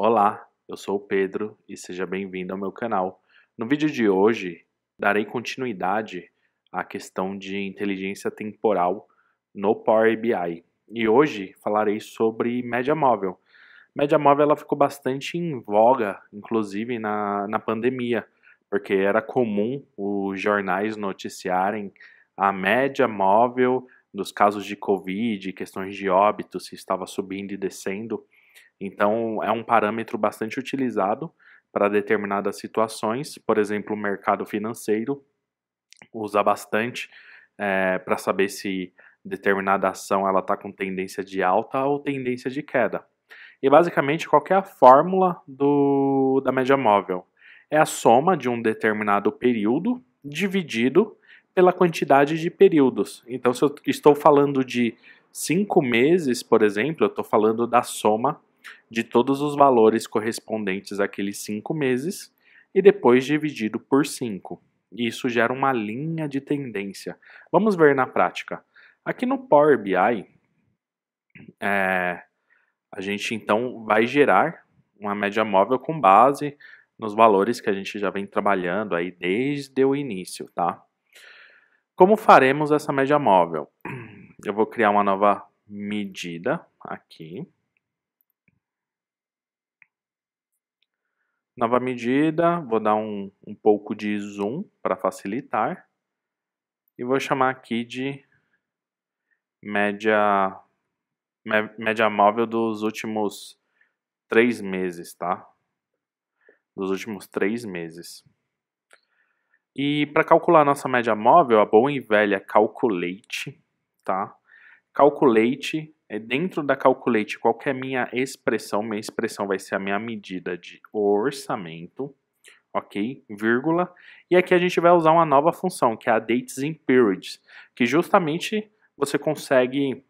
Olá, eu sou o Pedro e seja bem-vindo ao meu canal. No vídeo de hoje, darei continuidade à questão de inteligência temporal no Power BI. E hoje falarei sobre média móvel. Média móvel ela ficou bastante em voga, inclusive na, na pandemia, porque era comum os jornais noticiarem a média móvel dos casos de Covid, questões de óbito, se estava subindo e descendo. Então, é um parâmetro bastante utilizado para determinadas situações, por exemplo, o mercado financeiro usa bastante é, para saber se determinada ação ela está com tendência de alta ou tendência de queda. E basicamente qual é a fórmula do, da média móvel? É a soma de um determinado período dividido pela quantidade de períodos. Então, se eu estou falando de cinco meses, por exemplo, eu estou falando da soma de todos os valores correspondentes àqueles cinco meses e depois dividido por 5. Isso gera uma linha de tendência. Vamos ver na prática. Aqui no Power BI, é, a gente então vai gerar uma média móvel com base nos valores que a gente já vem trabalhando aí desde o início, tá? Como faremos essa média móvel? Eu vou criar uma nova medida aqui. Nova medida, vou dar um, um pouco de zoom para facilitar. E vou chamar aqui de média, média móvel dos últimos três meses, tá? Dos últimos três meses. E para calcular nossa média móvel, a boa e velha Calculate, tá? Calculate é, dentro da Calculate, qual que é a minha expressão? Minha expressão vai ser a minha medida de orçamento, ok? Vírgula. E aqui a gente vai usar uma nova função, que é a Dates in Periods, que justamente você consegue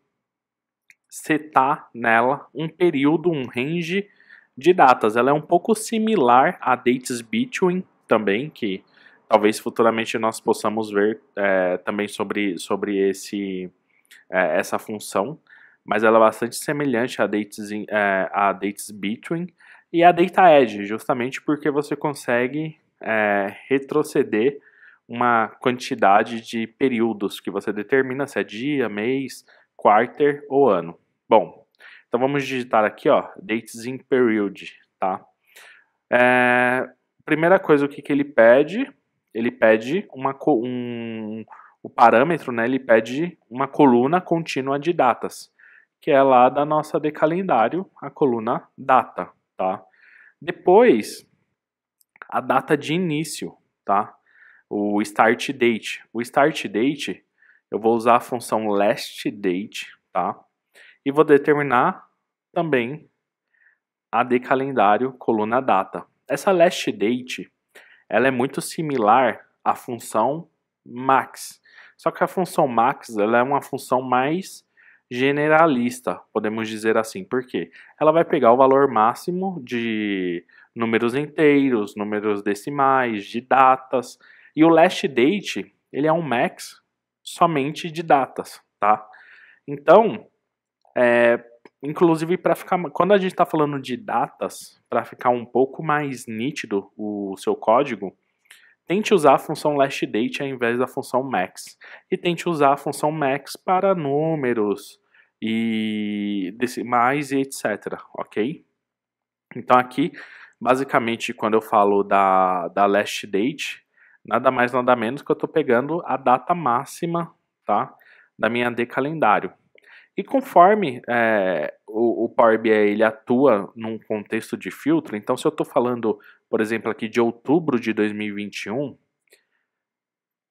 setar nela um período, um range de datas. Ela é um pouco similar a Dates Between também, que talvez futuramente nós possamos ver é, também sobre, sobre esse, é, essa função mas ela é bastante semelhante a Dates, in, é, a Dates Between e a Data Edge, justamente porque você consegue é, retroceder uma quantidade de períodos que você determina, se é dia, mês, quarter ou ano. Bom, então vamos digitar aqui, ó, dates in period, tá? É, primeira coisa, o que, que ele pede? Ele pede uma, um, o parâmetro, né? Ele pede uma coluna contínua de datas que é lá da nossa de calendário, a coluna data, tá? Depois, a data de início, tá? O start date. O start date, eu vou usar a função last date, tá? E vou determinar também a de calendário, coluna data. Essa last date, ela é muito similar à função max. Só que a função max, ela é uma função mais generalista, podemos dizer assim. Por quê? Ela vai pegar o valor máximo de números inteiros, números decimais, de datas. E o last date, ele é um max somente de datas, tá? Então, é, inclusive para ficar, quando a gente está falando de datas, para ficar um pouco mais nítido o seu código, Tente usar a função lastDate ao invés da função max. E tente usar a função max para números e decimais e etc, ok? Então aqui, basicamente, quando eu falo da, da last date, nada mais nada menos que eu estou pegando a data máxima tá, da minha AD calendário. E conforme é, o, o Power BI ele atua num contexto de filtro, então se eu estou falando por exemplo, aqui de outubro de 2021,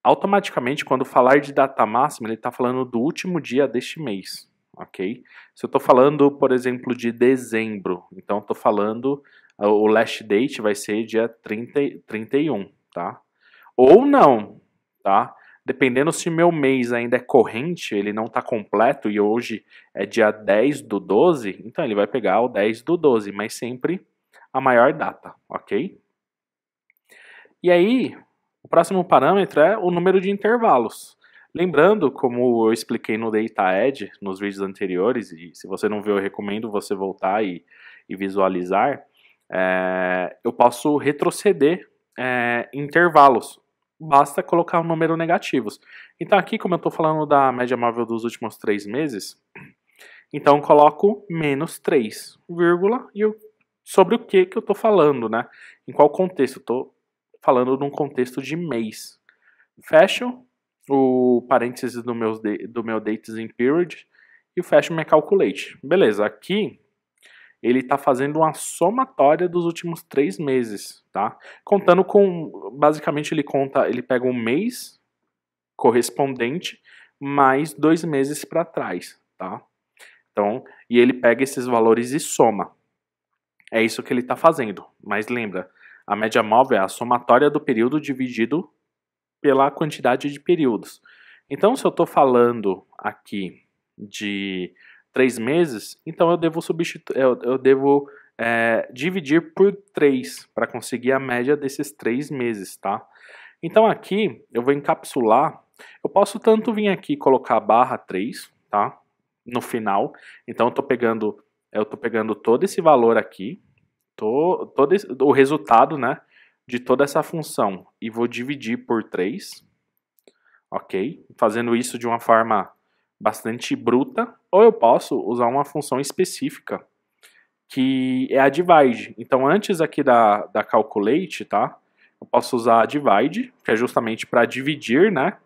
automaticamente, quando falar de data máxima, ele está falando do último dia deste mês, ok? Se eu estou falando, por exemplo, de dezembro, então estou falando ah, o last date vai ser dia 30, 31, tá? Ou não, tá? Dependendo se meu mês ainda é corrente, ele não está completo e hoje é dia 10 do 12, então ele vai pegar o 10 do 12, mas sempre a maior data, ok? E aí, o próximo parâmetro é o número de intervalos. Lembrando, como eu expliquei no Data Edge, nos vídeos anteriores, e se você não viu, eu recomendo você voltar e, e visualizar, é, eu posso retroceder é, intervalos. Basta colocar o um número negativos. Então aqui, como eu estou falando da média móvel dos últimos três meses, então coloco menos 3, vírgula, e eu sobre o que, que eu estou falando, né? Em qual contexto? Estou falando num contexto de mês. Fecho o parênteses do, meu do meu dates in period e fecho minha calculate. Beleza, aqui ele está fazendo uma somatória dos últimos três meses, tá? Contando com, basicamente ele conta, ele pega um mês correspondente mais dois meses para trás, tá? Então, e ele pega esses valores e soma. É isso que ele está fazendo, mas lembra, a média móvel é a somatória do período dividido pela quantidade de períodos. Então, se eu estou falando aqui de três meses, então eu devo, eu, devo é, dividir por três para conseguir a média desses três meses, tá? Então aqui eu vou encapsular, eu posso tanto vir aqui e colocar a barra 3, tá? No final, então eu estou pegando eu estou pegando todo esse valor aqui, tô, todo esse, o resultado né, de toda essa função, e vou dividir por 3, ok? Fazendo isso de uma forma bastante bruta, ou eu posso usar uma função específica, que é a divide. Então, antes aqui da, da calculate, tá? Eu posso usar a divide, que é justamente para dividir, né?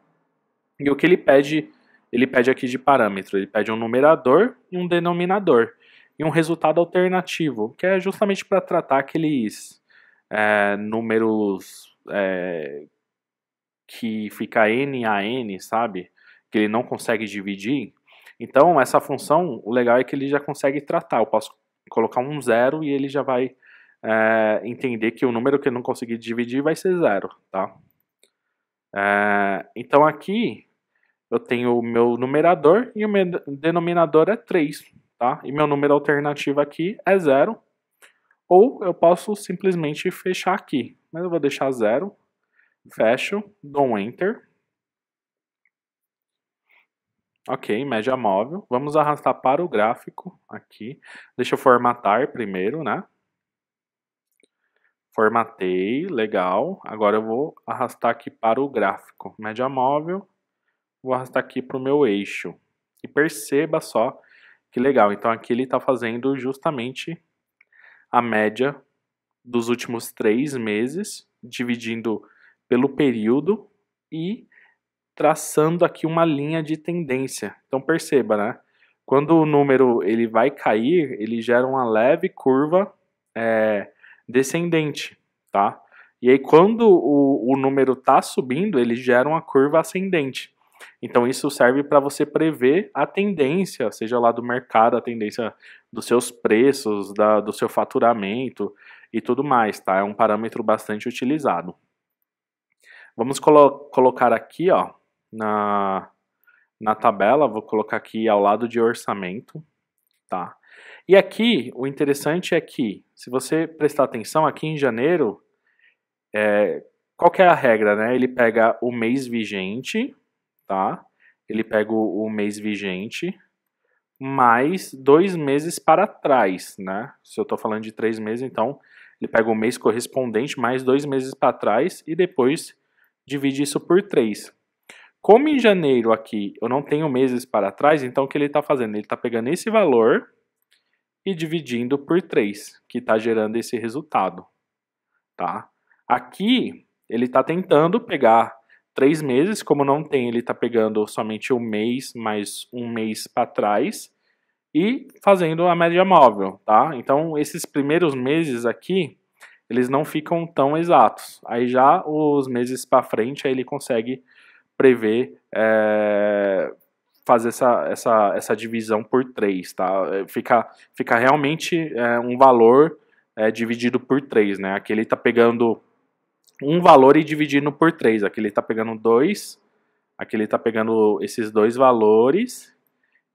E o que ele pede, ele pede aqui de parâmetro, ele pede um numerador e um denominador e um resultado alternativo, que é justamente para tratar aqueles é, números é, que fica n a n, sabe? Que ele não consegue dividir. Então, essa função, o legal é que ele já consegue tratar. Eu posso colocar um zero e ele já vai é, entender que o número que eu não conseguir dividir vai ser zero, tá? É, então, aqui eu tenho o meu numerador e o meu denominador é 3 tá? E meu número alternativo aqui é zero, ou eu posso simplesmente fechar aqui, mas eu vou deixar zero, fecho, dou um enter. Ok, média móvel. Vamos arrastar para o gráfico aqui. Deixa eu formatar primeiro, né? Formatei, legal. Agora eu vou arrastar aqui para o gráfico. Média móvel. Vou arrastar aqui para o meu eixo. E perceba só que legal. Então aqui ele está fazendo justamente a média dos últimos três meses, dividindo pelo período e traçando aqui uma linha de tendência. Então perceba, né? Quando o número ele vai cair, ele gera uma leve curva é, descendente, tá? E aí quando o, o número está subindo, ele gera uma curva ascendente. Então isso serve para você prever a tendência, seja lá do mercado, a tendência dos seus preços, da, do seu faturamento e tudo mais, tá? É um parâmetro bastante utilizado. Vamos colo colocar aqui, ó, na, na tabela, vou colocar aqui ao lado de orçamento, tá? E aqui, o interessante é que, se você prestar atenção, aqui em janeiro, é, qual é a regra, né? Ele pega o mês vigente, tá? Ele pega o, o mês vigente mais dois meses para trás, né? Se eu estou falando de três meses, então ele pega o mês correspondente mais dois meses para trás e depois divide isso por três. Como em janeiro aqui eu não tenho meses para trás, então o que ele está fazendo? Ele está pegando esse valor e dividindo por 3, que está gerando esse resultado. Tá? Aqui ele está tentando pegar três meses, como não tem, ele está pegando somente um mês mais um mês para trás e fazendo a média móvel, tá? Então esses primeiros meses aqui eles não ficam tão exatos. Aí já os meses para frente aí ele consegue prever é, fazer essa, essa, essa divisão por três, tá? É, fica, fica realmente é, um valor é, dividido por três, né? Aqui ele está pegando um valor e dividindo por 3. Aqui ele está pegando 2, aqui ele está pegando esses dois valores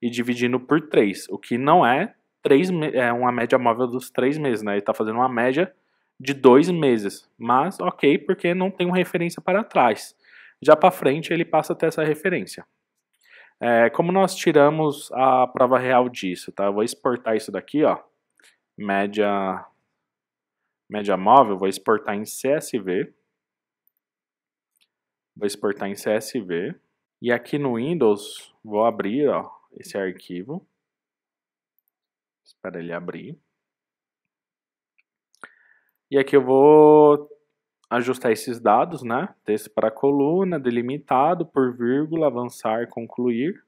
e dividindo por 3, o que não é, três, é uma média móvel dos 3 meses, né? Ele está fazendo uma média de 2 meses, mas ok, porque não tem uma referência para trás. Já para frente ele passa a ter essa referência. É, como nós tiramos a prova real disso, tá? Eu vou exportar isso daqui, ó, média média móvel, vou exportar em CSV. Vou exportar em CSV. E aqui no Windows, vou abrir ó, esse arquivo. Espera ele abrir. E aqui eu vou ajustar esses dados, né? Texto para coluna, delimitado por vírgula, avançar, concluir.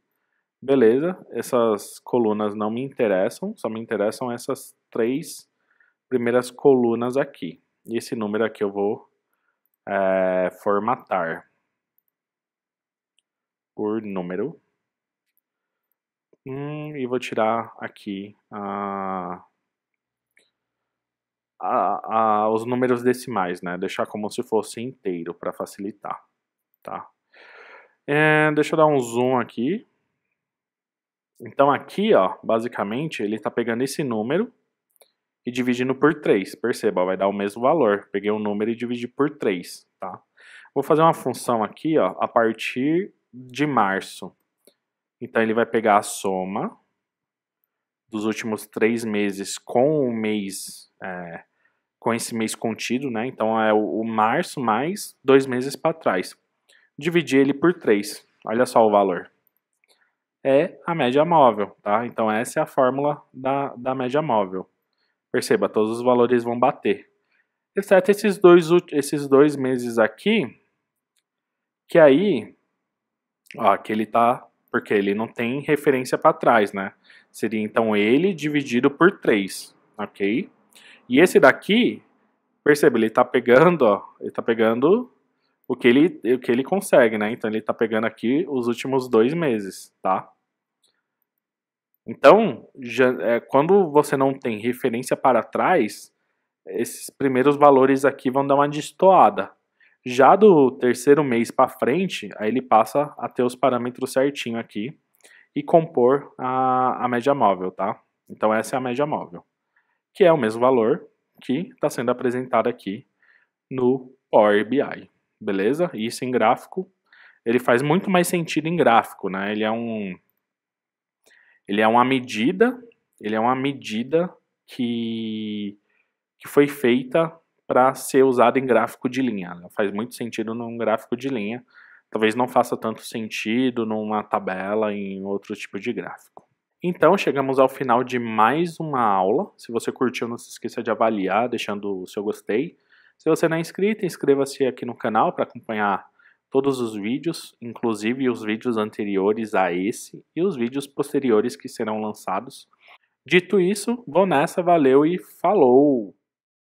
Beleza, essas colunas não me interessam, só me interessam essas três primeiras colunas aqui. E esse número aqui eu vou é, formatar por número. Hum, e vou tirar aqui a, a, a, os números decimais, né? Deixar como se fosse inteiro para facilitar, tá? É, deixa eu dar um zoom aqui. Então aqui, ó, basicamente, ele está pegando esse número e dividindo por 3. Perceba, vai dar o mesmo valor. Peguei um número e dividi por 3, tá? Vou fazer uma função aqui, ó, a partir de março. Então ele vai pegar a soma dos últimos três meses com o mês, é, com esse mês contido, né? Então é o, o março mais dois meses para trás. Dividi ele por 3. Olha só o valor. É a média móvel, tá? Então essa é a fórmula da, da média móvel. Perceba, todos os valores vão bater. Exceto esses dois, esses dois meses aqui, que aí, ó, que ele tá, porque ele não tem referência para trás, né? Seria então ele dividido por 3, ok? E esse daqui, perceba, ele tá pegando, ó, ele tá pegando o que ele, o que ele consegue, né? Então ele tá pegando aqui os últimos dois meses, tá? Então, já, é, quando você não tem referência para trás, esses primeiros valores aqui vão dar uma destoada. Já do terceiro mês para frente, aí ele passa a ter os parâmetros certinho aqui e compor a, a média móvel, tá? Então essa é a média móvel, que é o mesmo valor que está sendo apresentado aqui no Power BI, beleza? Isso em gráfico, ele faz muito mais sentido em gráfico, né? Ele é um ele é uma medida, ele é uma medida que, que foi feita para ser usada em gráfico de linha. faz muito sentido num gráfico de linha, talvez não faça tanto sentido numa tabela, em outro tipo de gráfico. Então, chegamos ao final de mais uma aula. Se você curtiu, não se esqueça de avaliar, deixando o seu gostei. Se você não é inscrito, inscreva-se aqui no canal para acompanhar todos os vídeos, inclusive os vídeos anteriores a esse e os vídeos posteriores que serão lançados. Dito isso, vou nessa, valeu e falou!